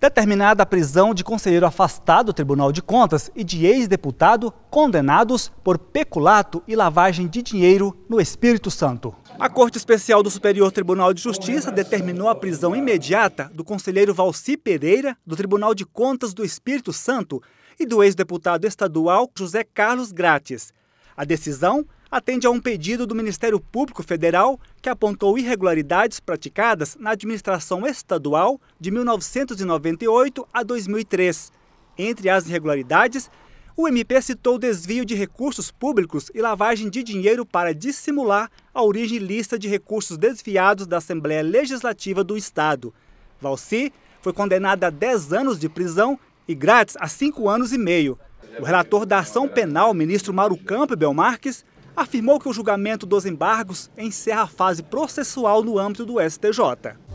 Determinada a prisão de conselheiro afastado do Tribunal de Contas e de ex-deputado condenados por peculato e lavagem de dinheiro no Espírito Santo. A Corte Especial do Superior Tribunal de Justiça determinou a prisão imediata do conselheiro Valci Pereira, do Tribunal de Contas do Espírito Santo, e do ex-deputado estadual José Carlos Grátis. A decisão atende a um pedido do Ministério Público Federal que apontou irregularidades praticadas na administração estadual de 1998 a 2003. Entre as irregularidades, o MP citou desvio de recursos públicos e lavagem de dinheiro para dissimular a origem lista de recursos desviados da Assembleia Legislativa do Estado. Valci foi condenada a 10 anos de prisão e grátis a 5 anos e meio. O relator da ação penal, ministro Mauro Campbell Marques, afirmou que o julgamento dos embargos encerra a fase processual no âmbito do STJ.